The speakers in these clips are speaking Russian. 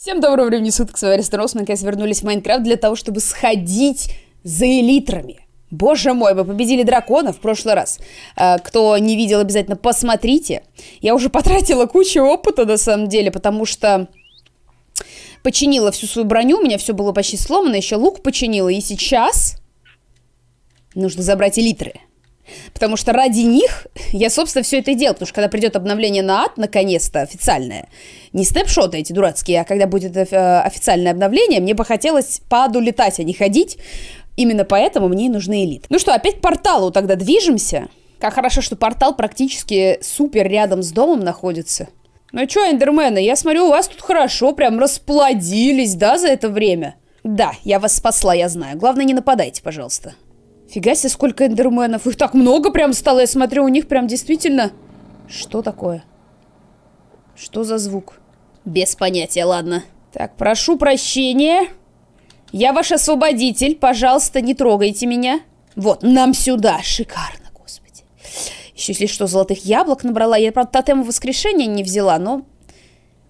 Всем доброго времени суток, с вами Ресторос, мы наконец вернулись в Майнкрафт для того, чтобы сходить за элитрами. Боже мой, мы победили дракона в прошлый раз. А, кто не видел, обязательно посмотрите. Я уже потратила кучу опыта, на самом деле, потому что починила всю свою броню, у меня все было почти сломано, еще лук починила, и сейчас нужно забрать элитры. Потому что ради них я, собственно, все это и делал. Потому что когда придет обновление на ад, наконец-то, официальное, не снэпшоты эти дурацкие, а когда будет э, официальное обновление, мне бы хотелось по аду летать, а не ходить. Именно поэтому мне и нужны элиты. Ну что, опять к порталу тогда движемся. Как хорошо, что портал практически супер рядом с домом находится. Ну что, эндермены, я смотрю, у вас тут хорошо, прям расплодились, да, за это время? Да, я вас спасла, я знаю. Главное, не нападайте, пожалуйста. Фига себе, сколько эндерменов. Их так много прям стало. Я смотрю, у них прям действительно... Что такое? Что за звук? Без понятия, ладно. Так, прошу прощения. Я ваш освободитель. Пожалуйста, не трогайте меня. Вот, нам сюда. Шикарно, господи. Еще если что, золотых яблок набрала. Я, правда, тотем воскрешения не взяла, но...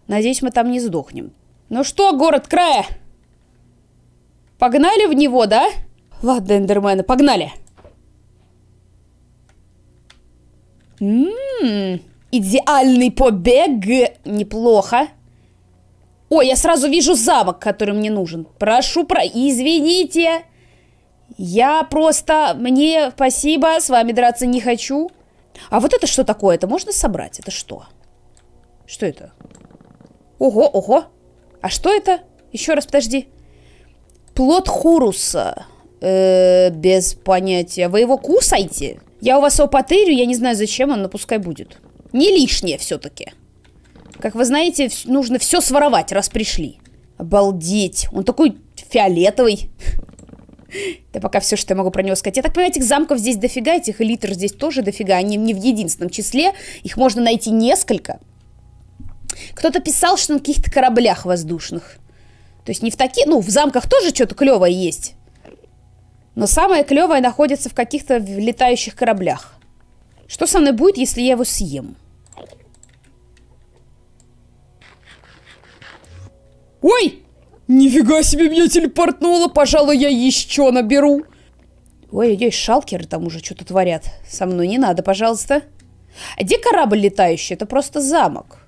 Надеюсь, мы там не сдохнем. Ну что, город края? Погнали в него, да? Да. Ладно, эндермены, погнали! Ммм, идеальный побег! Неплохо. Ой, я сразу вижу замок, который мне нужен. Прошу про... Извините! Я просто... Мне спасибо, с вами драться не хочу. А вот это что такое? Это можно собрать? Это что? Что это? Ого, ого. А что это? Еще раз, подожди. Плод Хуруса. Э, без понятия. Вы его кусаете? Я у вас его потырю, я не знаю, зачем он, но пускай будет. Не лишнее все-таки. Как вы знаете, нужно все своровать, раз пришли. Обалдеть. Он такой фиолетовый. Это пока все, что я могу про него сказать. Я так понимаю, этих замков здесь дофига, этих элитр здесь тоже дофига. Они не в единственном числе. Их можно найти несколько. Кто-то писал, что на каких-то кораблях воздушных. То есть не в таких... Ну, в замках тоже что-то клевое есть. Но самое клевое находится в каких-то летающих кораблях. Что со мной будет, если я его съем? Ой! Нифига себе меня телепортнуло! Пожалуй, я еще наберу. Ой-ой-ой, шалкеры там уже что-то творят. Со мной не надо, пожалуйста. А где корабль летающий? Это просто замок.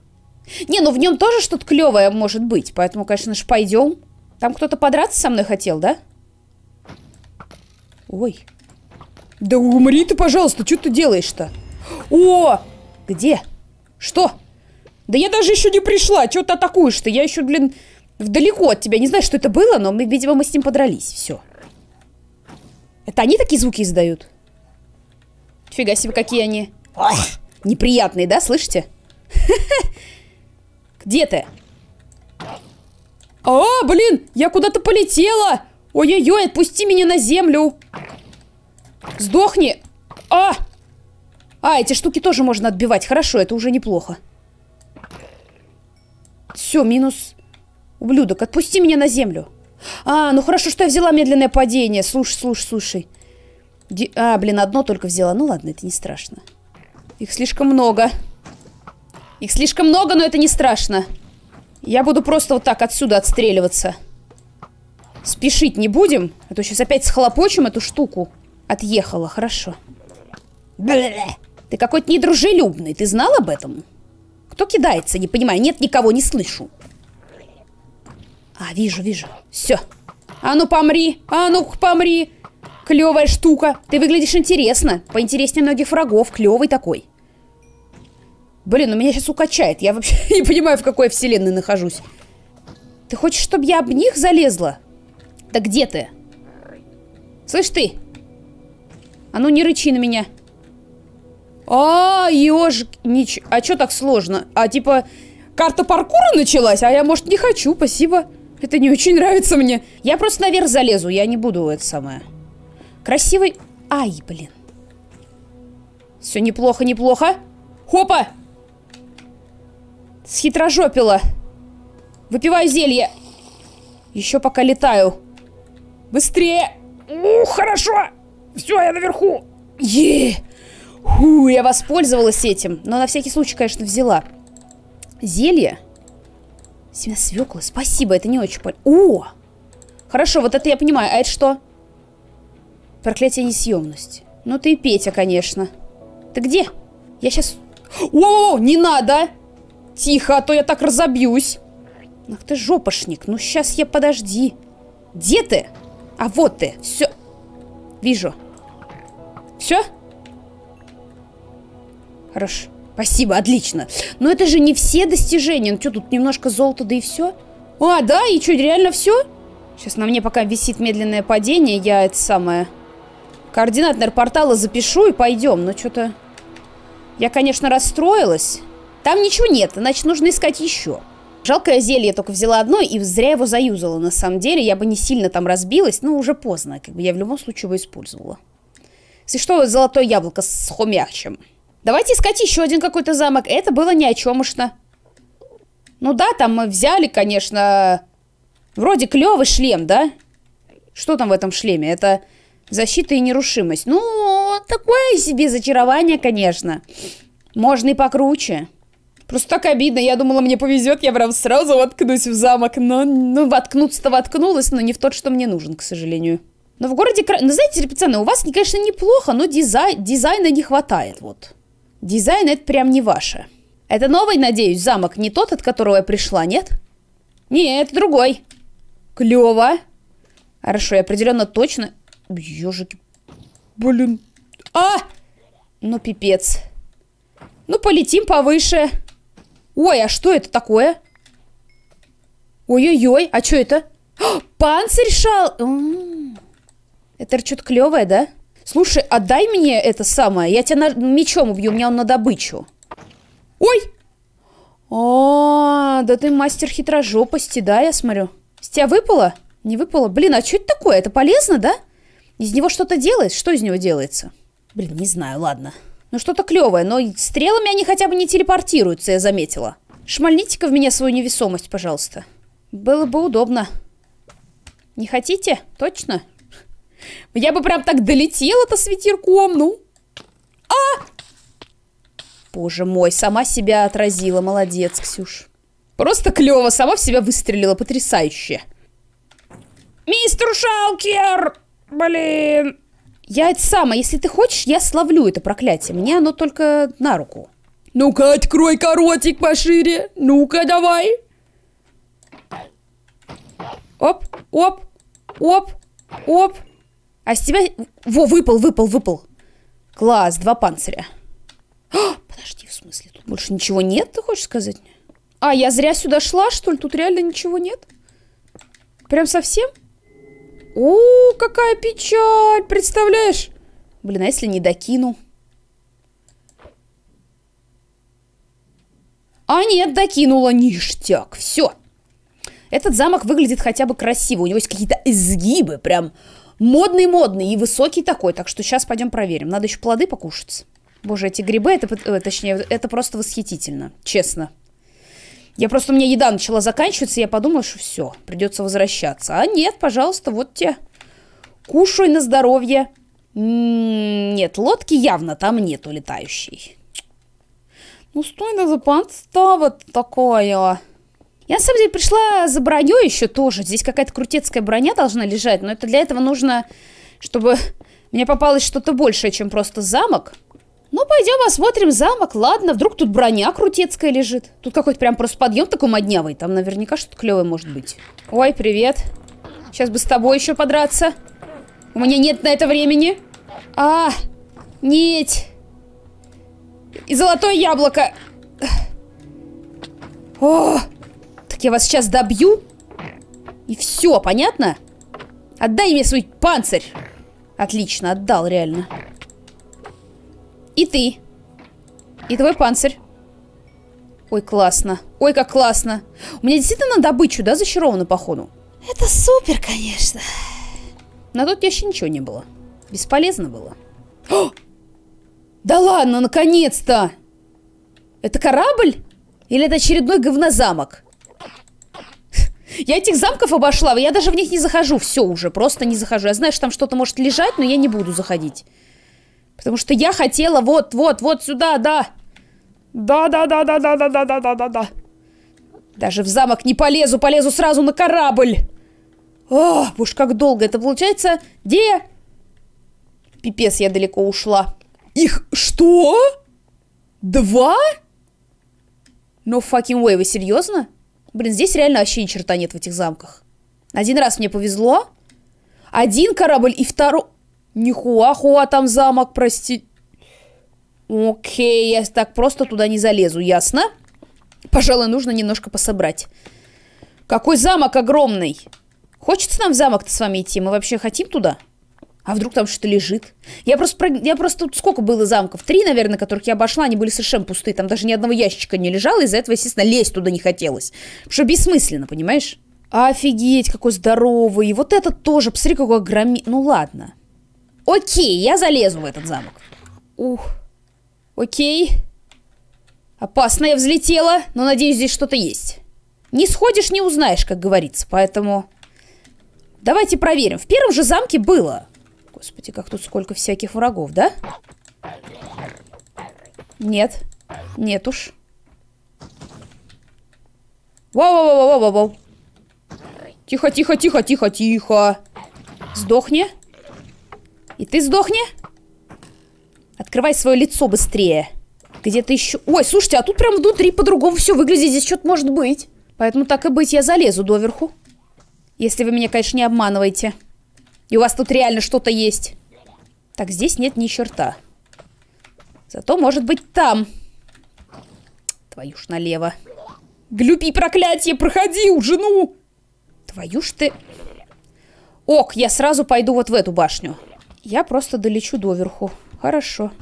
Не, ну в нем тоже что-то клевое может быть. Поэтому, конечно же, пойдем. Там кто-то подраться со мной хотел, да? Да. Ой. Да умри ты, пожалуйста, что ты делаешь-то? О! Где? Что? Да я даже еще не пришла, что ты атакуешь-то? Я еще, блин, вдалеко от тебя. Не знаю, что это было, но, мы, видимо, мы с ним подрались. Все. Это они такие звуки издают? Фига себе, какие они. Ох, неприятные, да, слышите? Где ты? А, блин, я куда-то полетела. Ой-ой-ой, отпусти меня на землю. Сдохни! А! А, эти штуки тоже можно отбивать. Хорошо, это уже неплохо. Все, минус... Ублюдок, отпусти меня на землю. А, ну хорошо, что я взяла медленное падение. Слушай, слушай, слушай. Ди... А, блин, одно только взяла. Ну ладно, это не страшно. Их слишком много. Их слишком много, но это не страшно. Я буду просто вот так отсюда отстреливаться. Спешить не будем, а то сейчас опять схлопочем эту штуку. Отъехала, хорошо. Блэ! Ты какой-то недружелюбный, ты знал об этом? Кто кидается, не понимаю, нет никого, не слышу. А, вижу, вижу. Все. А ну помри, а ну помри. Клевая штука. Ты выглядишь интересно. Поинтереснее многих врагов. Клевый такой. Блин, у ну меня сейчас укачает. Я вообще не понимаю, в какой вселенной нахожусь. Ты хочешь, чтобы я об них залезла? Да где ты? Слышь ты, а ну не рычи на меня. А, ежик. Нич... А чё так сложно? А типа карта паркура началась? А я, может, не хочу, спасибо. Это не очень нравится мне. Я просто наверх залезу, я не буду это самое. Красивый... Ай, блин. Все неплохо, неплохо. Хопа! Схитрожопила. Выпиваю зелье. Еще пока летаю. Быстрее! У, хорошо! Все, я наверху. Е! Фу, я воспользовалась этим. Но на всякий случай, конечно, взяла. Зелье. Семя свеклы. Спасибо, это не очень полезно. О! Хорошо, вот это я понимаю. А это что? Проклятие несъемности. Ну ты и Петя, конечно. Ты где? Я сейчас... О, не надо! Тихо, а то я так разобьюсь. Ах ты жопошник. Ну сейчас я подожди. Где ты? А вот ты. Все. Вижу. Все? Хорошо. Спасибо, отлично. Но это же не все достижения. Ну что, тут немножко золота, да и все? А, да? И что, реально все? Сейчас на мне пока висит медленное падение. Я это самое... Координат, наверное, портала запишу и пойдем. Но что-то... Я, конечно, расстроилась. Там ничего нет, иначе нужно искать еще. Жалкое зелье я только взяла одно и зря его заюзала. На самом деле, я бы не сильно там разбилась, но уже поздно. Как бы я в любом случае его использовала. Если что, золотое яблоко с хомячим. Давайте искать еще один какой-то замок. Это было ни о чемышно. Ну да, там мы взяли, конечно... Вроде клевый шлем, да? Что там в этом шлеме? Это защита и нерушимость. Ну, такое себе зачарование, конечно. Можно и покруче. Просто так обидно. Я думала, мне повезет, я прям сразу воткнусь в замок. Но, ну, воткнуться-то воткнулась, но не в тот, что мне нужен, к сожалению. Но в городе... Ну, знаете, пацаны, у вас, конечно, неплохо, но дизай... дизайна не хватает, вот. Дизайн это прям не ваше. Это новый, надеюсь, замок, не тот, от которого я пришла, нет? Нет, это другой. Клево. Хорошо, я определенно точно... Ежики. Блин. А! Ну, пипец. Ну, полетим повыше. Ой, а что это такое? Ой-ой-ой, а что это? О, панцирь шал... М -м -м. Это что-то клевое, да? Слушай, отдай а мне это самое. Я тебя на... мечом убью, у меня он на добычу. Ой! О, а, да ты мастер хитрожопости, да, я смотрю. С тебя выпало? Не выпало? Блин, а что это такое? Это полезно, да? Из него что-то делается? Что из него делается? Блин, не знаю, ладно. Ну что-то клевое, но стрелами они хотя бы не телепортируются, я заметила. Шмальните-ка в меня свою невесомость, пожалуйста. Было бы удобно. Не хотите? Точно? Я бы прям так долетела-то с ветерком, ну. А! Боже мой, сама себя отразила. Молодец, Ксюш. Просто клево, сама в себя выстрелила. Потрясающе. Мистер Шалкер! Блин. Я это сама. если ты хочешь, я словлю это проклятие. Мне оно только на руку. Ну-ка, открой коротик пошире. Ну-ка, давай. Оп, оп, оп, оп. А с тебя... Во, выпал, выпал, выпал. Класс, два панциря. О, а, подожди, в смысле, тут больше ничего нет, ты хочешь сказать А, я зря сюда шла, что ли? Тут реально ничего нет? Прям совсем? О, какая печаль, представляешь? Блин, а если не докину? А нет, докинула, ништяк, все. Этот замок выглядит хотя бы красиво, у него есть какие-то изгибы, прям модный-модный и высокий такой. Так что сейчас пойдем проверим. Надо еще плоды покушать. Боже, эти грибы, это, э, точнее, это просто восхитительно, честно. Я просто, у меня еда начала заканчиваться, и я подумала, что все, придется возвращаться. А нет, пожалуйста, вот те. Кушай на здоровье. М-м-м, нет, лодки явно там нету летающей. Ну, стой, на подстава такая. Я, на самом деле, пришла за броней еще тоже. Здесь какая-то крутецкая броня должна лежать, но это для этого нужно, чтобы мне попалось что-то большее, чем просто замок. Ну, пойдем осмотрим замок. Ладно, вдруг тут броня крутецкая лежит. Тут какой-то прям просто подъем такой моднявый. Там наверняка что-то клевое может быть. Ой, привет. Сейчас бы с тобой еще подраться. У меня нет на это времени. А, нет. И золотое яблоко. О, я вас сейчас добью. И все, понятно? Отдай мне свой панцирь. Отлично, отдал, реально. И ты. И твой панцирь. Ой, классно. Ой, как классно. У меня действительно на добычу, да, зачаровано, походу? Это супер, конечно. На тот еще ничего не было. Бесполезно было. О! Да ладно, наконец-то! Это корабль? Или это очередной говнозамок? Я этих замков обошла, я даже в них не захожу, все уже, просто не захожу. Я знаю, что там что-то может лежать, но я не буду заходить. Потому что я хотела вот, вот, вот сюда, да. Да, да, да, да, да, да, да, да, да, да, Даже в замок не полезу, полезу сразу на корабль. О, боже, как долго это получается. Где? Пипец, я далеко ушла. Их что? Два? No fucking way, вы серьезно? Блин, здесь реально вообще ни черта нет в этих замках. Один раз мне повезло. Один корабль и второй... Нихуахуа там замок, прости. Окей, я так просто туда не залезу, ясно? Пожалуй, нужно немножко пособрать. Какой замок огромный! Хочется нам в замок-то с вами идти? Мы вообще хотим туда? А вдруг там что-то лежит? Я просто, я просто... Сколько было замков? Три, наверное, которых я обошла, они были совершенно пустые. Там даже ни одного ящика не лежало, из-за этого, естественно, лезть туда не хотелось. Потому что бессмысленно, понимаешь? Офигеть, какой здоровый. И вот этот тоже, посмотри, какой огромный! Ну ладно. Окей, я залезу в этот замок. Ух. Окей. Опасно, я взлетела, но надеюсь, здесь что-то есть. Не сходишь, не узнаешь, как говорится, поэтому... Давайте проверим. В первом же замке было Господи, как тут сколько всяких врагов, да? Нет. Нет уж. Воу-воу-воу-воу-воу. Тихо-тихо-тихо-тихо-тихо. Сдохни. И ты сдохни. Открывай свое лицо быстрее. Где-то еще... Ой, слушайте, а тут прям внутри по-другому все выглядит. Здесь что-то может быть. Поэтому так и быть, я залезу доверху. Если вы меня, конечно, не обманываете. И у вас тут реально что-то есть. Так, здесь нет ни черта. Зато может быть там. Твою ж налево. Глюпи проклятие, проходи у жену! Твою ж ты... Ок, я сразу пойду вот в эту башню. Я просто долечу доверху. Хорошо.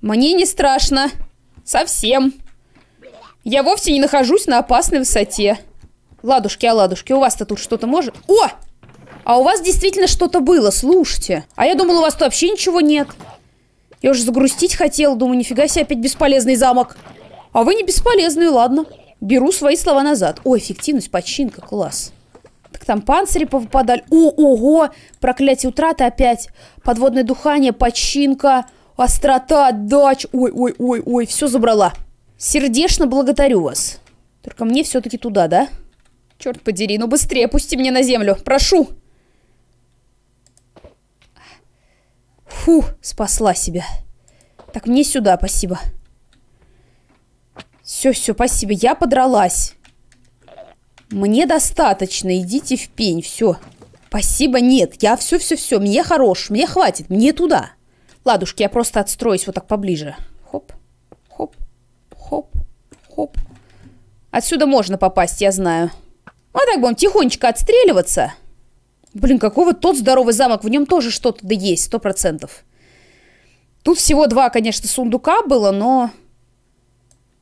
Мне не страшно. Совсем. Я вовсе не нахожусь на опасной высоте. Ладушки, а ладушки, у вас-то тут что-то может... О! А у вас действительно что-то было, слушайте. А я думала, у вас-то вообще ничего нет. Я уже загрустить хотел, думаю, нифига себе, опять бесполезный замок. А вы не бесполезные, ладно. Беру свои слова назад. О, эффективность, починка, класс. Так там панцири повыпадали. О, ого, проклятие утраты опять. Подводное духание, починка, острота, дач. Ой, ой, ой, ой, все забрала. Сердечно благодарю вас. Только мне все-таки туда, да? Черт подери, ну быстрее пусти меня на землю. Прошу. Фу, спасла себя. Так, мне сюда, спасибо. Все, все, спасибо. Я подралась. Мне достаточно. Идите в пень. Все. Спасибо, нет. Я все, все, все. Мне хорош. Мне хватит. Мне туда. Ладушки, я просто отстроюсь вот так поближе. Хоп, хоп, хоп, хоп. Отсюда можно попасть, я знаю. А так будем тихонечко отстреливаться. Блин, какой вот тот здоровый замок, в нем тоже что-то да есть, сто процентов. Тут всего два, конечно, сундука было, но...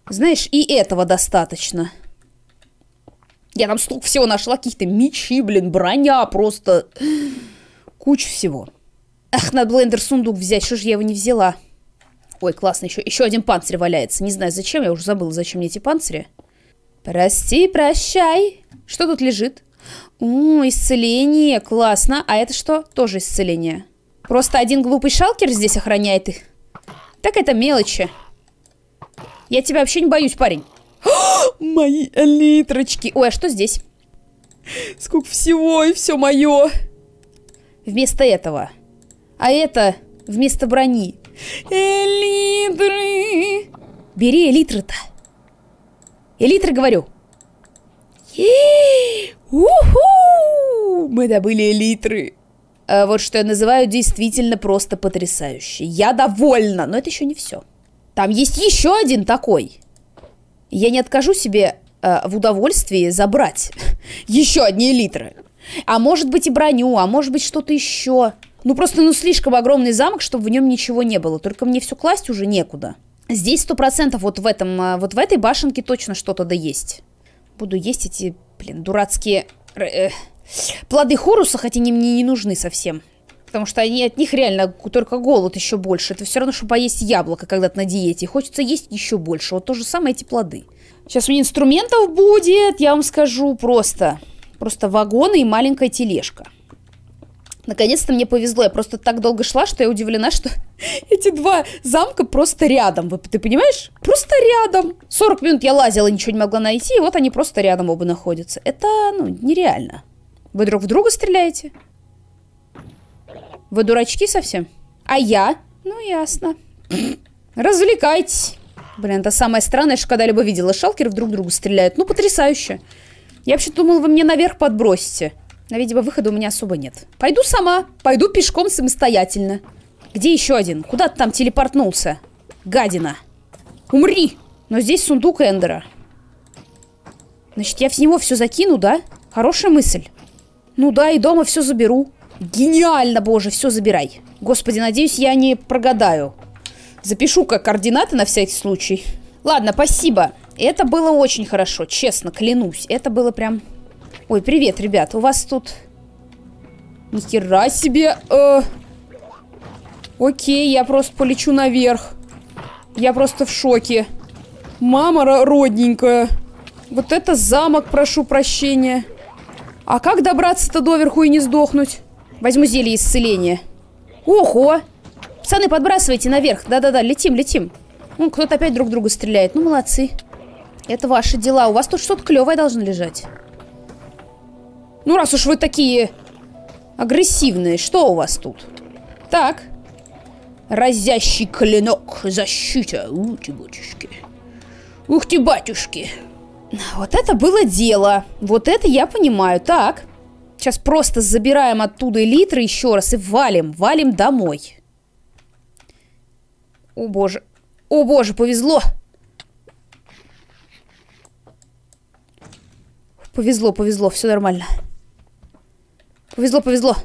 Знаешь, и этого достаточно. Я там столько всего нашла, каких-то мечи, блин, броня, просто... Куча всего. Ах, надо блендер сундук взять, что же я его не взяла? Ой, классно, еще, еще один панцирь валяется. Не знаю, зачем, я уже забыла, зачем мне эти панцири. Прости, прощай. Что тут лежит? У, исцеление, классно. А это что? Тоже исцеление. Просто один глупый шалкер здесь охраняет их. Так это мелочи. Я тебя вообще не боюсь, парень. мои литрочки. Ой, а что здесь? Сколько всего и все мое. Вместо этого. А это вместо брони. Элитры. Бери элитры-то. Элитры, говорю. Уху! Мы добыли элитры. А вот что я называю действительно просто потрясающе. Я довольна, но это еще не все. Там есть еще один такой. Я не откажу себе э, в удовольствии забрать еще одни элитры. А может быть и броню, а может быть что-то еще. Ну просто ну слишком огромный замок, чтобы в нем ничего не было. Только мне все класть уже некуда. Здесь сто процентов вот в этом, а, вот в этой башенке точно что-то да есть. Буду есть эти, блин, дурацкие э, э, плоды хоруса, хотя они мне не нужны совсем. Потому что они, от них реально только голод еще больше. Это все равно, чтобы поесть яблоко, когда ты на диете. Хочется есть еще больше. Вот то же самое эти плоды. Сейчас у меня инструментов будет, я вам скажу, просто. Просто вагоны и маленькая тележка. Наконец-то мне повезло, я просто так долго шла, что я удивлена, что эти два замка просто рядом, ты понимаешь? Просто рядом. 40 минут я лазила, ничего не могла найти, и вот они просто рядом оба находятся. Это, ну, нереально. Вы друг в друга стреляете? Вы дурачки совсем? А я? Ну, ясно. Развлекайтесь. Блин, это самое странное, что когда-либо видела. Шалкеры друг друга стреляют. Ну, потрясающе. Я вообще думала, вы мне наверх подбросите. Но, видимо, выхода у меня особо нет. Пойду сама. Пойду пешком самостоятельно. Где еще один? Куда ты там телепортнулся? Гадина. Умри! Но здесь сундук Эндера. Значит, я в него все закину, да? Хорошая мысль. Ну да, и дома все заберу. Гениально, боже, все забирай. Господи, надеюсь, я не прогадаю. Запишу как координаты на всякий случай. Ладно, спасибо. Это было очень хорошо, честно, клянусь. Это было прям Ой, привет, ребят. У вас тут... Ни хера себе. Э... Окей, я просто полечу наверх. Я просто в шоке. Мама родненькая. Вот это замок, прошу прощения. А как добраться-то доверху и не сдохнуть? Возьму зелье исцеления. Ого! Пацаны, подбрасывайте наверх. Да-да-да, летим, летим. Ну, кто-то опять друг друга стреляет. Ну, молодцы. Это ваши дела. У вас тут что-то клевое должно лежать. Ну, раз уж вы такие агрессивные, что у вас тут? Так. Разящий клинок. Защита. Ух ты, батюшки. Ух ты, батюшки. Вот это было дело. Вот это я понимаю. Так. Сейчас просто забираем оттуда литры еще раз и валим. Валим домой. О боже. О боже, повезло. Повезло, повезло. Все нормально. Повезло, повезло.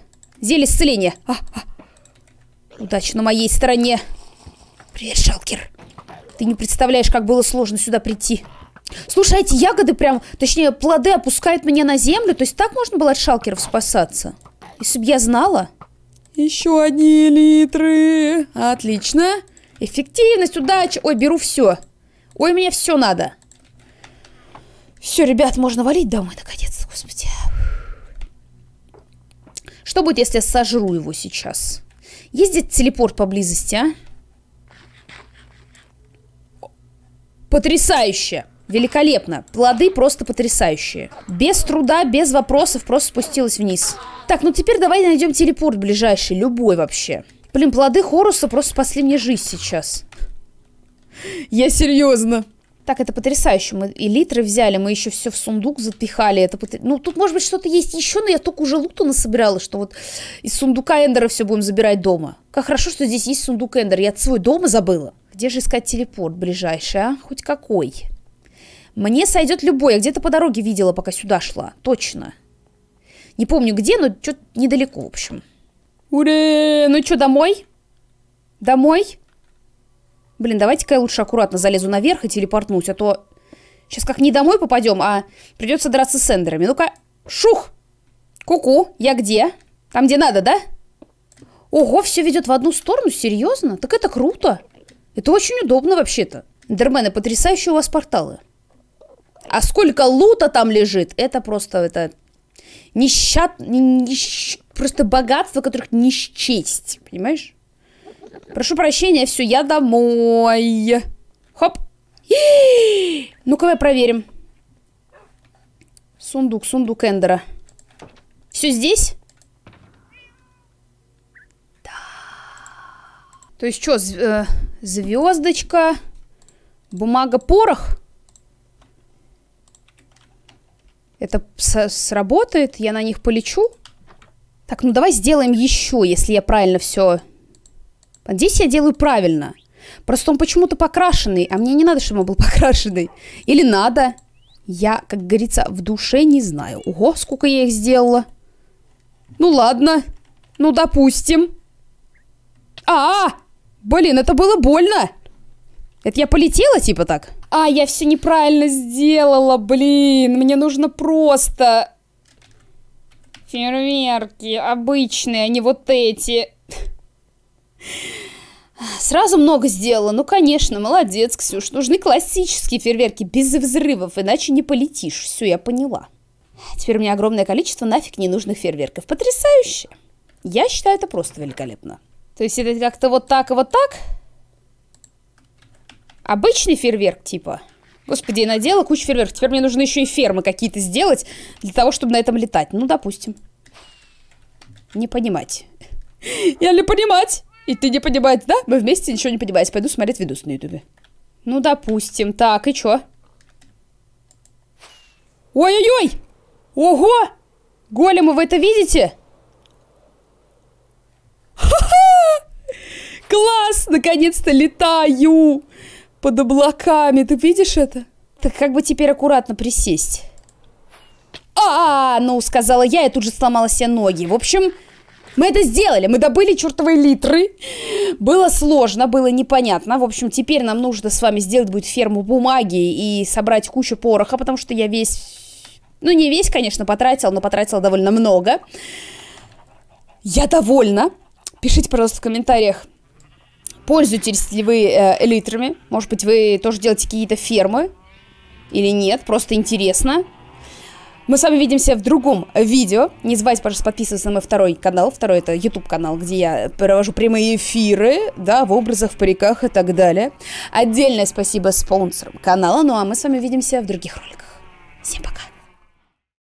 Зелье исцеления. А, а. Удача на моей стороне. Привет, Шалкер. Ты не представляешь, как было сложно сюда прийти. Слушай, эти ягоды прям, точнее, плоды опускают меня на землю. То есть так можно было от шалкеров спасаться? Если бы я знала. Еще одни литры. Отлично. Эффективность, удача. Ой, беру все. Ой, мне все надо. Все, ребят, можно валить домой наконец. Господи. Что будет, если я сожру его сейчас? Есть где телепорт поблизости, а? Потрясающе! Великолепно. Плоды просто потрясающие. Без труда, без вопросов, просто спустилась вниз. Так, ну теперь давай найдем телепорт ближайший, любой вообще. Блин, плоды Хоруса просто спасли мне жизнь сейчас. Я серьезно так это потрясающе. Мы и литры взяли, мы еще все в сундук запихали. Это потр... Ну, тут, может быть, что-то есть еще, но я только уже луту насобирала, что вот из сундука Эндера все будем забирать дома. Как хорошо, что здесь есть сундук Эндера. Я свой дома забыла. Где же искать телепорт ближайший, а? Хоть какой. Мне сойдет любой. Я где-то по дороге видела, пока сюда шла. Точно. Не помню где, но что-то недалеко, в общем. Ура, Ну что, домой? Домой? Блин, давайте-ка я лучше аккуратно залезу наверх и телепортнусь, а то сейчас как не домой попадем, а придется драться с эндерами. Ну-ка, шух! куку, ку я где? Там, где надо, да? Ого, все ведет в одну сторону, серьезно? Так это круто. Это очень удобно вообще-то. Эндермены, потрясающие у вас порталы. А сколько лута там лежит, это просто, это... Нещад... Нещ... Просто богатство, которых не счесть, понимаешь? Прошу прощения, все, я домой. Хоп. Ну-ка, давай проверим. Сундук, сундук Эндера. Все здесь? Да. То есть что, э, звездочка, бумага, порох? Это сработает? Я на них полечу? Так, ну давай сделаем еще, если я правильно все Здесь я делаю правильно. Просто он почему-то покрашенный, а мне не надо, чтобы он был покрашенный. Или надо. Я, как говорится, в душе не знаю. Ого, сколько я их сделала. Ну ладно. Ну, допустим. А, -а, а Блин, это было больно. Это я полетела, типа так? А, я все неправильно сделала, блин. Мне нужно просто... Фейерверки обычные, а не вот эти. Сразу много сделала. Ну, конечно, молодец, Ксюш. Нужны классические фейерверки без взрывов, иначе не полетишь. Все, я поняла. Теперь у меня огромное количество нафиг ненужных фейерверков. Потрясающе! Я считаю это просто великолепно. То есть это как-то вот так и вот так? Обычный фейерверк типа? Господи, я надела кучу фейерверков. Теперь мне нужно еще и фермы какие-то сделать для того, чтобы на этом летать. Ну, допустим. Не понимать. Я не понимать. И ты не понимаешь, да? Мы вместе ничего не понимаете. Пойду смотреть видос на ютубе. Ну, допустим. Так, и чё? Ой-ой-ой! Ого! Голема, вы это видите? Ха-ха! Класс! Наконец-то летаю! Под облаками. Ты видишь это? Так как бы теперь аккуратно присесть? А, -а, -а ну, сказала я, и тут же сломала себе ноги. В общем, мы это сделали, мы добыли чертовые литры. Было сложно, было непонятно. В общем, теперь нам нужно с вами сделать будет ферму бумаги и собрать кучу пороха, потому что я весь... Ну, не весь, конечно, потратил, но потратила довольно много. Я довольна. Пишите, пожалуйста, в комментариях, пользуетесь ли вы э, литрами. Может быть, вы тоже делаете какие-то фермы или нет, просто интересно. Мы с вами видимся в другом видео. Не забывайте, пожалуйста, подписываться на мой второй канал. Второй это YouTube канал, где я провожу прямые эфиры, да, в образах, в париках и так далее. Отдельное спасибо спонсорам канала. Ну а мы с вами увидимся в других роликах. Всем пока!